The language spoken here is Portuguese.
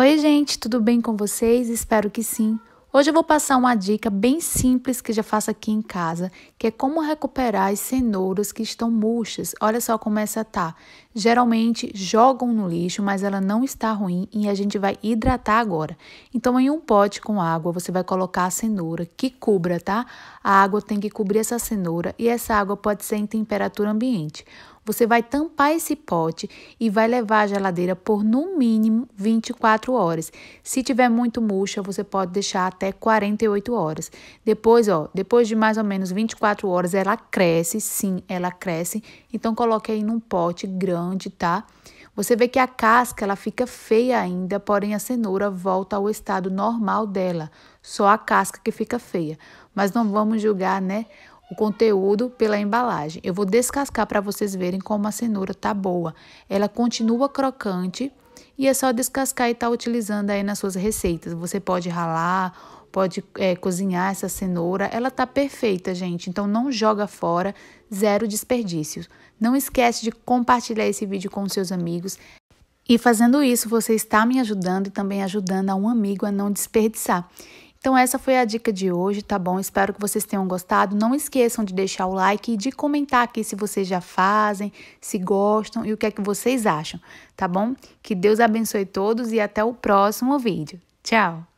Oi, gente, tudo bem com vocês? Espero que sim. Hoje eu vou passar uma dica bem simples que já faço aqui em casa, que é como recuperar as cenouras que estão murchas. Olha só como essa tá. Geralmente jogam no lixo, mas ela não está ruim e a gente vai hidratar agora. Então, em um pote com água, você vai colocar a cenoura que cubra, tá? A água tem que cobrir essa cenoura e essa água pode ser em temperatura ambiente. Você vai tampar esse pote e vai levar à geladeira por no mínimo 24 horas. Se tiver muito murcha, você pode deixar até 48 horas. Depois, ó, depois de mais ou menos 24 horas, ela cresce, sim, ela cresce. Então coloque aí num pote grande, tá? Você vê que a casca ela fica feia ainda, porém a cenoura volta ao estado normal dela, só a casca que fica feia. Mas não vamos julgar, né? o conteúdo pela embalagem. Eu vou descascar para vocês verem como a cenoura tá boa. Ela continua crocante e é só descascar e tá utilizando aí nas suas receitas. Você pode ralar, pode é, cozinhar essa cenoura. Ela tá perfeita, gente. Então não joga fora, zero desperdícios. Não esquece de compartilhar esse vídeo com seus amigos. E fazendo isso, você está me ajudando e também ajudando a um amigo a não desperdiçar. Então essa foi a dica de hoje, tá bom? Espero que vocês tenham gostado. Não esqueçam de deixar o like e de comentar aqui se vocês já fazem, se gostam e o que é que vocês acham, tá bom? Que Deus abençoe todos e até o próximo vídeo. Tchau!